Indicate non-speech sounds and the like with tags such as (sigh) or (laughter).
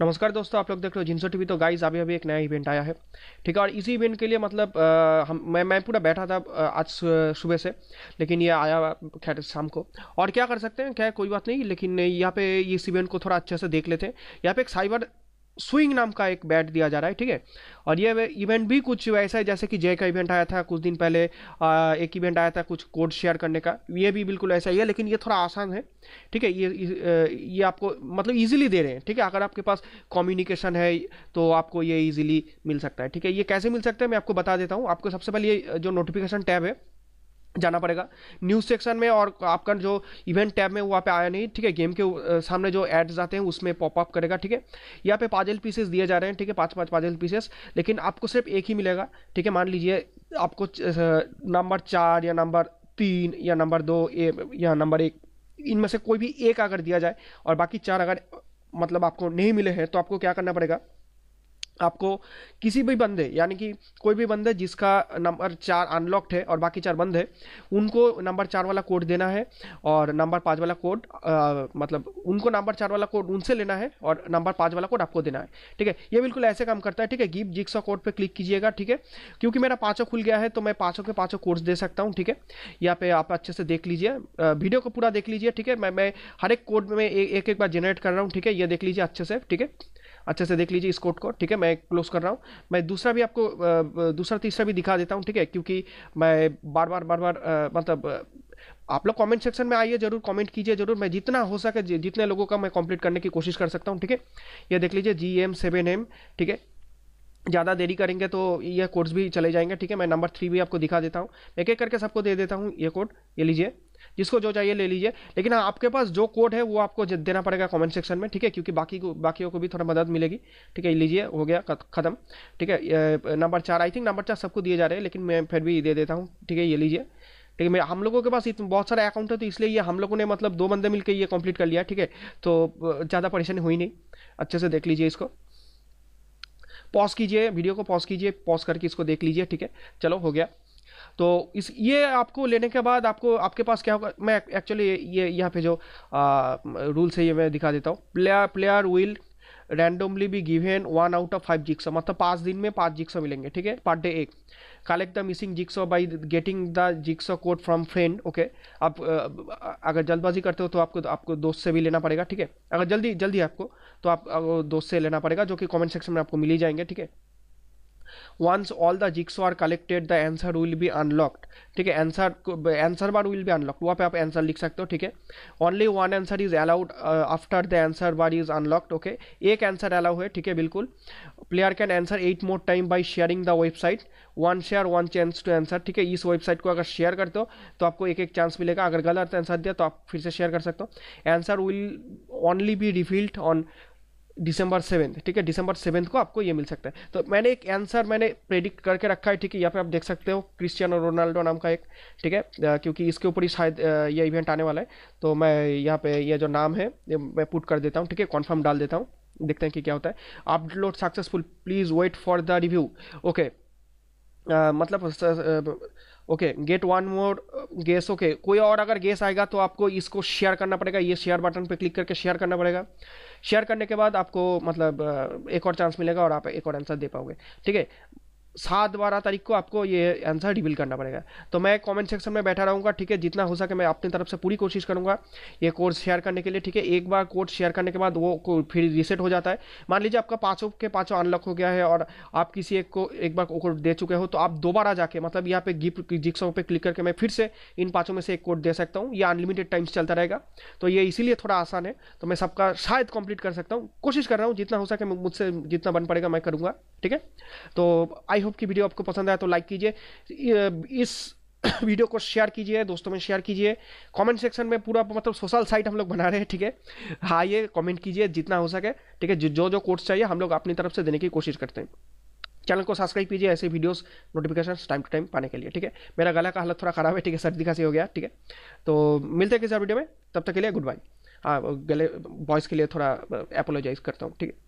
नमस्कार दोस्तों आप लोग देख रहे हो जिनसो टीवी तो गाइस अभी अभी एक नया इवेंट आया है ठीक है और इसी इवेंट के लिए मतलब आ, हम मैं मैं पूरा बैठा था आज सुबह से लेकिन ये आया खैर शाम को और क्या कर सकते हैं क्या कोई बात नहीं लेकिन यहाँ पे इस इवेंट को थोड़ा अच्छे से देख लेते हैं यहाँ पे एक साइबर स्विंग नाम का एक बैट दिया जा रहा है ठीक है और ये इवेंट भी कुछ वैसा है जैसे कि जय का इवेंट आया था कुछ दिन पहले आ, एक इवेंट आया था कुछ कोड शेयर करने का ये भी बिल्कुल ऐसा ही है लेकिन ये थोड़ा आसान है ठीक है ये ये आपको मतलब इजीली दे रहे हैं ठीक है अगर आपके पास कम्युनिकेशन है तो आपको ये ईजिली मिल सकता है ठीक है ये कैसे मिल सकता है मैं आपको बता देता हूँ आपको सबसे पहले ये जो नोटिफिकेशन टैब है जाना पड़ेगा न्यूज़ सेक्शन में और आपका जो इवेंट टैब में वहाँ पे आया नहीं ठीक है गेम के सामने जो एड्स आते हैं उसमें पॉपअप करेगा ठीक है यहाँ पे पाजल पीसेस दिए जा रहे हैं ठीक है पाँच पाँच पाजल पीसेस लेकिन आपको सिर्फ एक ही मिलेगा ठीक है मान लीजिए आपको नंबर चार या नंबर तीन या नंबर दो या नंबर एक इनमें से कोई भी एक अगर दिया जाए और बाकी चार अगर मतलब आपको नहीं मिले हैं तो आपको क्या करना पड़ेगा आपको किसी भी बंदे यानी कि कोई भी बंदे जिसका नंबर चार अनलॉक्ड है और बाकी चार बंद है उनको नंबर चार वाला कोड देना है और नंबर पाँच वाला कोड मतलब उनको नंबर चार वाला कोड उनसे लेना है और नंबर पाँच वाला कोड आपको देना है ठीक है ये बिल्कुल ऐसे काम करता है ठीक है गिप जिक्सा कोड पर क्लिक कीजिएगा ठीक है क्योंकि मेरा पाँचों खुल गया है तो मैं पाँचों के पाँचों कोड्स दे सकता हूँ ठीक है यहाँ पर आप अच्छे से देख लीजिए वीडियो को पूरा देख लीजिए ठीक है मैं मैं हर एक कोड में एक एक बार जनरेट कर रहा हूँ ठीक है ये देख लीजिए अच्छे से ठीक है अच्छे से देख लीजिए इस कोड को ठीक है मैं क्लोज कर रहा हूँ मैं दूसरा भी आपको दूसरा तीसरा भी दिखा देता हूँ ठीक है क्योंकि मैं बार बार बार बार मतलब आप लोग कमेंट सेक्शन में आइए जरूर कमेंट कीजिए जरूर मैं जितना हो सके जितने लोगों का मैं कंप्लीट करने की कोशिश कर सकता हूँ ठीक है ये देख लीजिए जी एम सेवन एम ठीक है ज़्यादा देरी करेंगे तो यह कोड्स भी चले जाएंगे ठीक है मैं नंबर थ्री भी आपको दिखा देता हूँ एक एक करके सबको दे देता हूँ ये कोड ये लीजिए जिसको जो चाहिए ले लीजिए लेकिन हाँ, आपके पास जो कोड है वो आपको देना पड़ेगा कमेंट सेक्शन में ठीक है क्योंकि बाकी को बाकियों को भी थोड़ा मदद मिलेगी ठीक है लीजिए हो गया खत्म ठीक है नंबर चार आई थिंक नंबर चार सबको दिए जा रहे हैं लेकिन मैं फिर भी दे देता हूँ ठीक है ये लीजिए ठीक है मैं हम लोगों के पास इतने बहुत सारे अकाउंट है तो इसलिए ये हम लोगों ने मतलब दो बंदे मिलकर ये कंप्लीट कर लिया ठीक है तो ज़्यादा परेशानी हुई नहीं अच्छे से देख लीजिए इसको पॉज कीजिए वीडियो को पॉज कीजिए पॉज करके इसको देख लीजिए ठीक है चलो हो गया तो इस ये आपको लेने के बाद आपको आपके पास क्या होगा मैं एक्चुअली ये यहाँ पे जो रूल्स है ये मैं दिखा देता हूँ player player will randomly be given one out of five jigs मतलब पाँच दिन में पाँच जिक्स मिलेंगे ठीक है पर डे एक collect the missing jigs by getting the jigs code from friend okay आप अगर जल्दबाजी करते हो तो आपको आपको दोस्त से भी लेना पड़ेगा ठीक है अगर जल्दी जल्दी आपको तो आप दोस्त से लेना पड़ेगा जो कि कॉमेंट सेक्शन में आपको मिल ही जाएंगे ठीक है once all the jigs are collected the answer will be unlocked ठीक है answer answer bar will be unlocked वहाँ पे आप आंसर लिख सकते हो ठीक है only one answer is allowed after the answer bar is unlocked okay एक आंसर अलाउ है ठीक है बिल्कुल player can answer at more time by sharing the website one share one chance to answer ठीक है इस वेबसाइट को अगर शेयर करते हो तो आपको एक एक चांस मिलेगा अगर गलत आंसर दिया तो आप फिर से शेयर कर सकते हो answer will only be refilled on December seventh ठीक है दिसंबर सेवन्थ को आपको ये मिल सकता है तो मैंने एक आंसर मैंने प्रेडिक्ट करके रखा है ठीक है यहाँ पे आप देख सकते हो क्रिस्टियानो रोनाल्डो नाम का एक ठीक है क्योंकि इसके ऊपर ही शायद ये इवेंट आने वाला है तो मैं यहाँ पे ये जो नाम है ये मैं पुट कर देता हूँ ठीक है कन्फर्म डाल देता हूँ देखते हैं कि क्या होता है upload successful please wait for the review okay आ, मतलब okay get one more guess okay कोई और अगर गेस आएगा तो आपको इसको शेयर करना पड़ेगा ये शेयर बटन पे क्लिक करके शेयर करना पड़ेगा शेयर करने के बाद आपको मतलब एक और चांस मिलेगा और आप एक और आंसर दे पाओगे ठीक है सात बारह तारीख को आपको ये आंसर रिवील करना पड़ेगा तो मैं कमेंट सेक्शन में बैठा रहूँगा ठीक है जितना हो सके मैं अपनी तरफ से पूरी कोशिश करूँगा ये कोर्स शेयर करने के लिए ठीक है एक बार कोर्स शेयर करने के बाद वो फिर रिसेट हो जाता है मान लीजिए आपका पाँचों के पाँचों अनलॉक हो गया है और आप किसी एक को एक बार कोड दे चुके हो तो आप दोबारा जाके मतलब यहाँ पे गिफ्ट जिक्सों पर क्लिक करके मैं फिर से इन पाँचों में से एक कोड दे सकता हूँ या अनलिमिटेड टाइम्स चलता रहेगा तो ये इसीलिए थोड़ा आसान है तो मैं सबका शायद कंप्लीट कर सकता हूँ कोशिश कर रहा हूँ जितना हो सके मुझसे जितना बन पड़ेगा मैं करूँगा ठीक है तो आई होप कि वीडियो आपको पसंद आया तो लाइक कीजिए इस (coughs) वीडियो को शेयर कीजिए दोस्तों में शेयर कीजिए कमेंट सेक्शन में पूरा मतलब सोशल साइट हम लोग बना रहे हैं ठीक है हाँ ये कमेंट कीजिए जितना हो सके ठीक है जो जो कोर्स चाहिए हम लोग अपनी तरफ से देने की कोशिश करते हैं चैनल को सब्सक्राइब कीजिए ऐसे videos notification time to time पाने के लिए ठीक है मेरा गला का हालत थोड़ा खराब है ठीक है सर्दी खासी हो गया ठीक है तो मिलते हैं किसी वीडियो में तब तक के लिए गुड बाय हाँ गले वॉइस के लिए थोड़ा अपोलोजाइज करता हूँ ठीक है